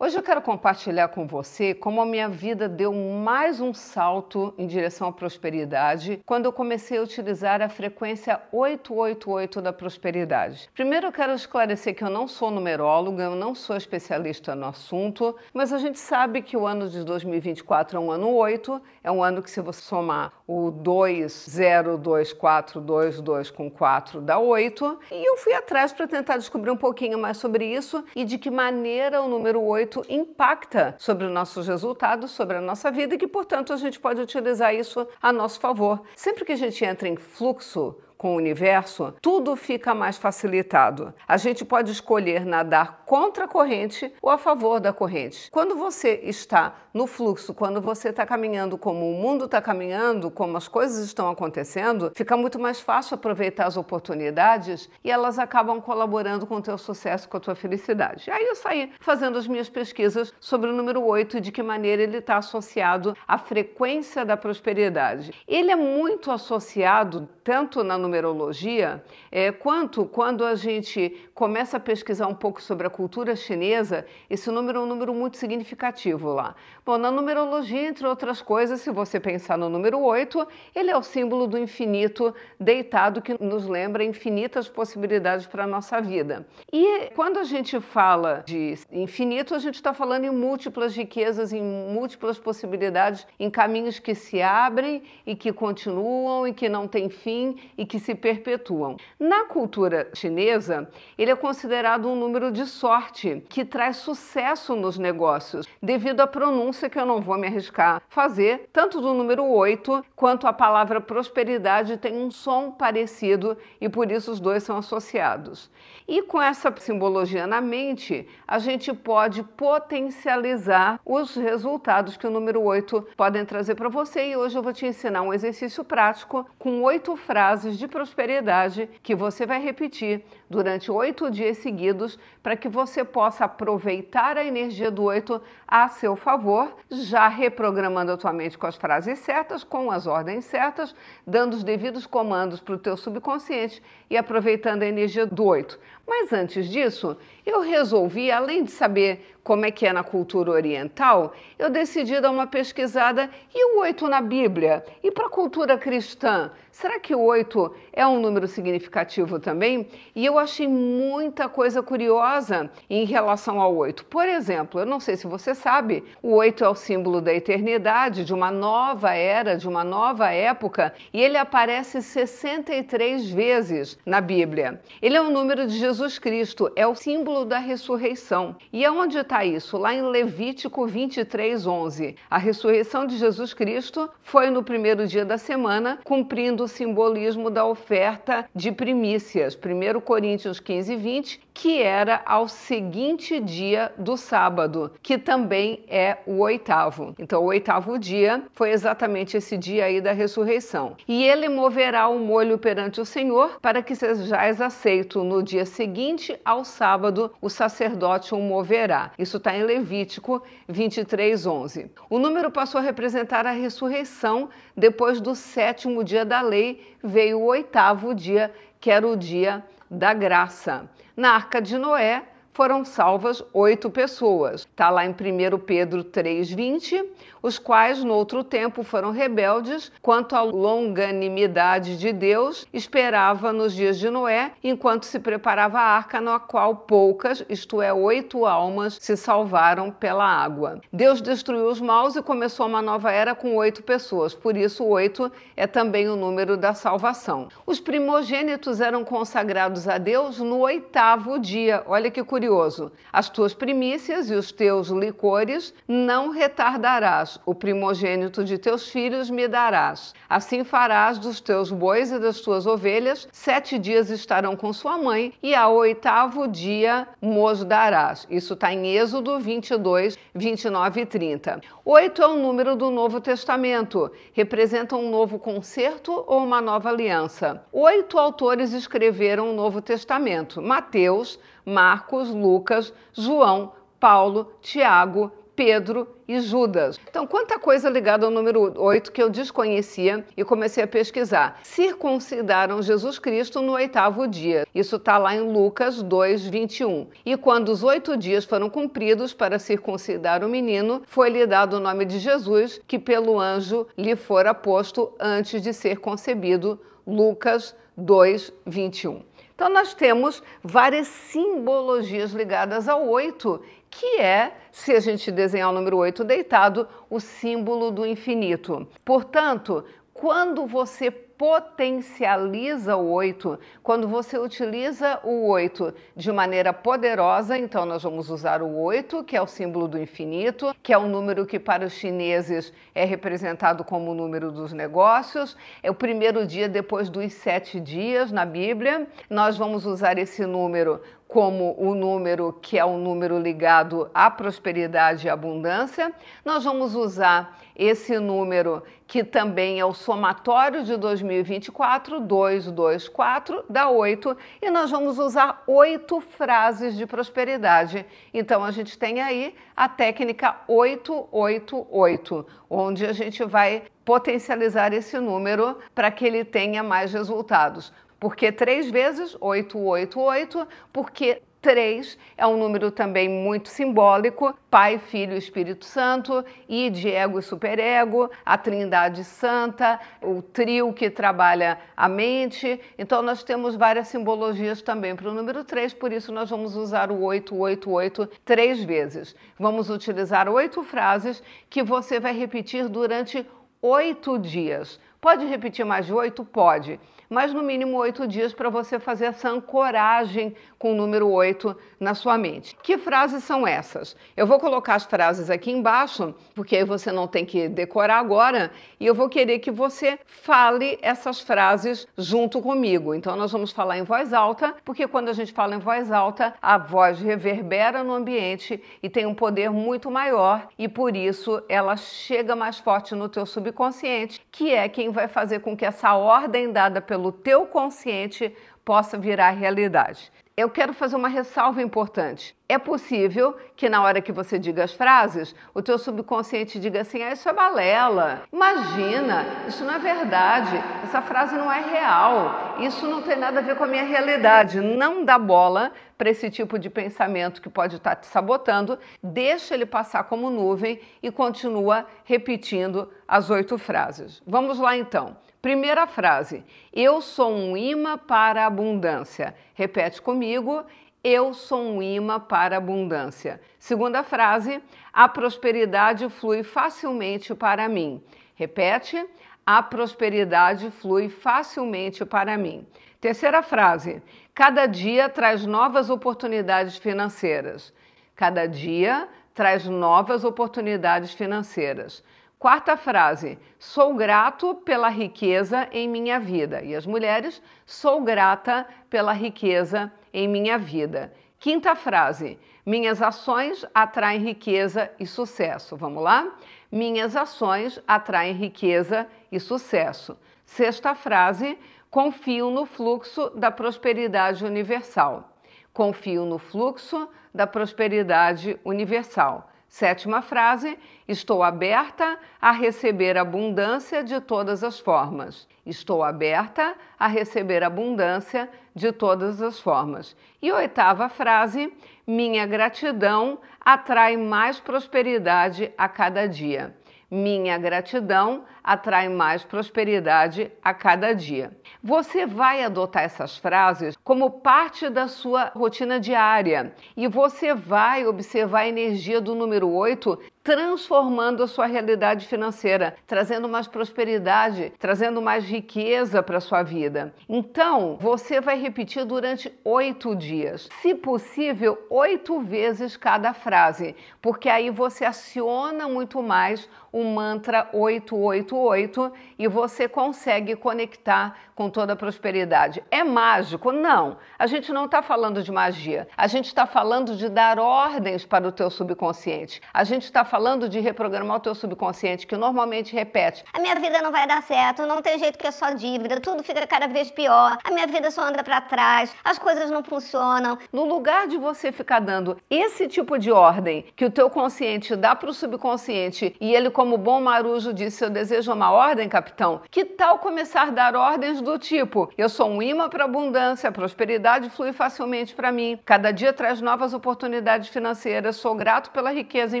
Hoje eu quero compartilhar com você como a minha vida deu mais um salto em direção à prosperidade quando eu comecei a utilizar a frequência 888 da prosperidade. Primeiro eu quero esclarecer que eu não sou numeróloga, eu não sou especialista no assunto, mas a gente sabe que o ano de 2024 é um ano 8, é um ano que se você somar o 202422 com 4 dá 8, e eu fui atrás para tentar descobrir um pouquinho mais sobre isso e de que maneira o número 8 impacta sobre os nossos resultados, sobre a nossa vida e que, portanto, a gente pode utilizar isso a nosso favor. Sempre que a gente entra em fluxo, com o universo, tudo fica mais facilitado. A gente pode escolher nadar contra a corrente ou a favor da corrente. Quando você está no fluxo, quando você está caminhando como o mundo está caminhando, como as coisas estão acontecendo, fica muito mais fácil aproveitar as oportunidades e elas acabam colaborando com o teu sucesso, com a tua felicidade. Aí eu saí fazendo as minhas pesquisas sobre o número 8 e de que maneira ele está associado à frequência da prosperidade. Ele é muito associado tanto na numerologia, é, quanto quando a gente começa a pesquisar um pouco sobre a cultura chinesa, esse número é um número muito significativo lá. Bom, na numerologia, entre outras coisas, se você pensar no número 8, ele é o símbolo do infinito deitado que nos lembra infinitas possibilidades para a nossa vida. E quando a gente fala de infinito, a gente está falando em múltiplas riquezas, em múltiplas possibilidades, em caminhos que se abrem e que continuam e que não têm fim e que que se perpetuam. Na cultura chinesa, ele é considerado um número de sorte que traz sucesso nos negócios, devido à pronúncia que eu não vou me arriscar fazer, tanto do número 8 quanto a palavra prosperidade tem um som parecido e por isso os dois são associados. E com essa simbologia na mente, a gente pode potencializar os resultados que o número 8 podem trazer para você e hoje eu vou te ensinar um exercício prático com oito frases de prosperidade que você vai repetir durante oito dias seguidos para que você possa aproveitar a energia do oito a seu favor, já reprogramando a tua mente com as frases certas, com as ordens certas, dando os devidos comandos para o teu subconsciente e aproveitando a energia do oito. Mas antes disso, eu resolvi, além de saber como é que é na cultura oriental, eu decidi dar uma pesquisada e o oito na Bíblia? E para a cultura cristã, será que o oito é um número significativo também? E eu eu achei muita coisa curiosa em relação ao 8. Por exemplo, eu não sei se você sabe, o 8 é o símbolo da eternidade, de uma nova era, de uma nova época, e ele aparece 63 vezes na Bíblia. Ele é o número de Jesus Cristo, é o símbolo da ressurreição. E aonde está isso? Lá em Levítico 23, 11. A ressurreição de Jesus Cristo foi no primeiro dia da semana, cumprindo o simbolismo da oferta de primícias. Primeiro Coríntios Coríntios 15, 20, que era ao seguinte dia do sábado, que também é o oitavo. Então, o oitavo dia foi exatamente esse dia aí da ressurreição. E ele moverá o molho perante o Senhor para que sejais aceito no dia seguinte ao sábado, o sacerdote o moverá. Isso está em Levítico 23, 11. O número passou a representar a ressurreição depois do sétimo dia da lei, veio o oitavo dia, que era o dia da graça. Na Arca de Noé, foram salvas oito pessoas. Está lá em 1 Pedro 3,20, os quais, no outro tempo, foram rebeldes quanto à longanimidade de Deus, esperava nos dias de Noé, enquanto se preparava a arca, na qual poucas, isto é, oito almas, se salvaram pela água. Deus destruiu os maus e começou uma nova era com oito pessoas, por isso, oito é também o número da salvação. Os primogênitos eram consagrados a Deus no oitavo dia. Olha que curioso curioso. As tuas primícias e os teus licores não retardarás, o primogênito de teus filhos me darás. Assim farás dos teus bois e das tuas ovelhas, sete dias estarão com sua mãe, e ao oitavo dia mos darás. Isso está em Êxodo 22, 29 e 30. Oito é o número do Novo Testamento, representa um novo concerto ou uma nova aliança. Oito autores escreveram o Novo Testamento: Mateus, Marcos, Lucas, João, Paulo, Tiago, Pedro e Judas. Então, quanta coisa ligada ao número 8 que eu desconhecia e comecei a pesquisar. Circuncidaram Jesus Cristo no oitavo dia. Isso está lá em Lucas 2, 21. E quando os oito dias foram cumpridos para circuncidar o menino, foi-lhe dado o nome de Jesus, que pelo anjo lhe fora posto antes de ser concebido. Lucas 2, 21. Então, nós temos várias simbologias ligadas ao 8, que é, se a gente desenhar o número 8 deitado, o símbolo do infinito. Portanto, quando você potencializa o 8. Quando você utiliza o 8 de maneira poderosa, então nós vamos usar o 8, que é o símbolo do infinito, que é um número que para os chineses é representado como o número dos negócios. É o primeiro dia depois dos sete dias na Bíblia. Nós vamos usar esse número como o número que é um número ligado à prosperidade e abundância, nós vamos usar esse número que também é o somatório de 2024, 224, dá 8, e nós vamos usar oito frases de prosperidade. Então a gente tem aí a técnica 888, onde a gente vai potencializar esse número para que ele tenha mais resultados. Porque três vezes 888, porque três é um número também muito simbólico, Pai, Filho Espírito Santo, e de ego e superego, a Trindade Santa, o trio que trabalha a mente. Então nós temos várias simbologias também para o número três. por isso nós vamos usar o 888 três vezes. Vamos utilizar oito frases que você vai repetir durante oito dias. Pode repetir mais de oito? Pode. Mas no mínimo oito dias para você fazer essa ancoragem com o número oito na sua mente. Que frases são essas? Eu vou colocar as frases aqui embaixo, porque aí você não tem que decorar agora, e eu vou querer que você fale essas frases junto comigo. Então nós vamos falar em voz alta, porque quando a gente fala em voz alta, a voz reverbera no ambiente e tem um poder muito maior, e por isso ela chega mais forte no teu subconsciente, que é quem vai fazer com que essa ordem dada pelo teu consciente possa virar realidade. Eu quero fazer uma ressalva importante. É possível que na hora que você diga as frases, o teu subconsciente diga assim: "Ah, isso é balela. Imagina, isso não é verdade. Essa frase não é real. Isso não tem nada a ver com a minha realidade". Não dá bola para esse tipo de pensamento que pode estar tá te sabotando, deixa ele passar como nuvem e continua repetindo as oito frases. Vamos lá então. Primeira frase: Eu sou um imã para a abundância. Repete comigo. Eu sou um imã para a abundância. Segunda frase: A prosperidade flui facilmente para mim. Repete: a prosperidade flui facilmente para mim. Terceira frase: cada dia traz novas oportunidades financeiras. Cada dia traz novas oportunidades financeiras. Quarta frase: sou grato pela riqueza em minha vida. E as mulheres, sou grata pela riqueza em minha vida. Quinta frase: minhas ações atraem riqueza e sucesso. Vamos lá? Minhas ações atraem riqueza e sucesso. Sexta frase: confio no fluxo da prosperidade universal. Confio no fluxo da prosperidade universal. Sétima frase: Estou aberta a receber abundância de todas as formas. Estou aberta a receber abundância de todas as formas. E oitava frase: Minha gratidão atrai mais prosperidade a cada dia. Minha gratidão atrai mais prosperidade a cada dia. Você vai adotar essas frases como parte da sua rotina diária e você vai observar a energia do número 8 transformando a sua realidade financeira, trazendo mais prosperidade, trazendo mais riqueza para a sua vida. Então, você vai repetir durante oito dias, se possível, oito vezes cada frase, porque aí você aciona muito mais o mantra 888 e você consegue conectar com toda a prosperidade. É mágico? Não. A gente não está falando de magia. A gente está falando de dar ordens para o teu subconsciente. A gente está falando de reprogramar o teu subconsciente, que normalmente repete: a minha vida não vai dar certo, não tem jeito que é só dívida, tudo fica cada vez pior, a minha vida só anda para trás, as coisas não funcionam. No lugar de você ficar dando esse tipo de ordem que o teu consciente dá para o subconsciente e ele como bom marujo disse, eu desejo uma ordem, capitão, que tal começar a dar ordens do tipo: eu sou um imã para abundância, a prosperidade flui facilmente para mim, cada dia traz novas oportunidades financeiras, sou grato pela riqueza em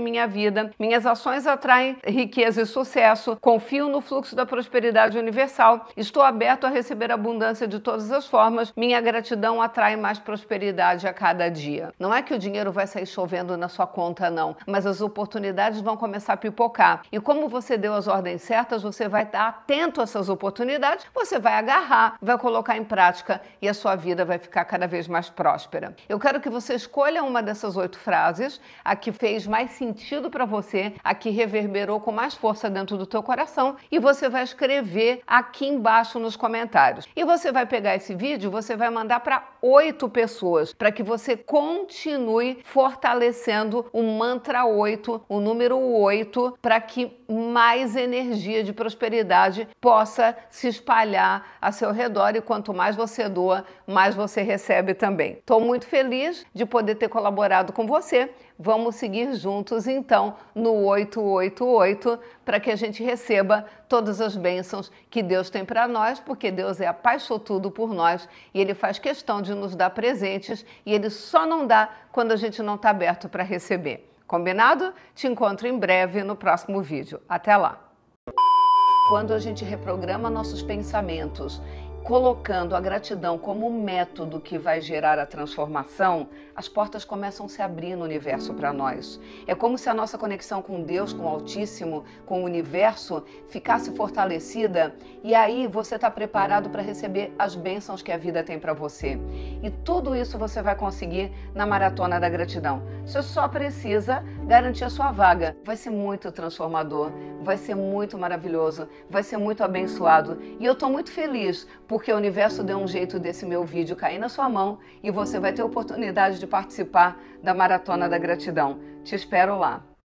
minha vida, minhas ações atraem riqueza e sucesso, confio no fluxo da prosperidade universal, estou aberto a receber abundância de todas as formas, minha gratidão atrai mais prosperidade a cada dia. Não é que o dinheiro vai sair chovendo na sua conta, não, mas as oportunidades vão começar a pipocar. E como você deu as ordens certas, você vai estar atento a essas oportunidades, você vai agarrar, vai colocar em prática e a sua vida vai ficar cada vez mais próspera. Eu quero que você escolha uma dessas oito frases, a que fez mais sentido para você, a que reverberou com mais força dentro do teu coração e você vai escrever aqui embaixo nos comentários. E você vai pegar esse vídeo, você vai mandar para oito pessoas, para que você continue fortalecendo o mantra 8, o número 8, para que que mais energia de prosperidade possa se espalhar a seu redor e quanto mais você doa, mais você recebe também. Estou muito feliz de poder ter colaborado com você. Vamos seguir juntos então no 888 para que a gente receba todas as bênçãos que Deus tem para nós, porque Deus é apaixotudo por nós e Ele faz questão de nos dar presentes e Ele só não dá quando a gente não está aberto para receber. Combinado? Te encontro em breve no próximo vídeo. Até lá! Quando a gente reprograma nossos pensamentos colocando a gratidão como método que vai gerar a transformação, as portas começam a se abrir no universo para nós. É como se a nossa conexão com Deus, com o Altíssimo, com o universo ficasse fortalecida e aí você está preparado para receber as bênçãos que a vida tem para você. E tudo isso você vai conseguir na Maratona da Gratidão. Você só precisa garantir a sua vaga. Vai ser muito transformador, vai ser muito maravilhoso, vai ser muito abençoado. E eu estou muito feliz porque o universo deu um jeito desse meu vídeo cair na sua mão e você vai ter oportunidade de participar da Maratona da Gratidão. Te espero lá.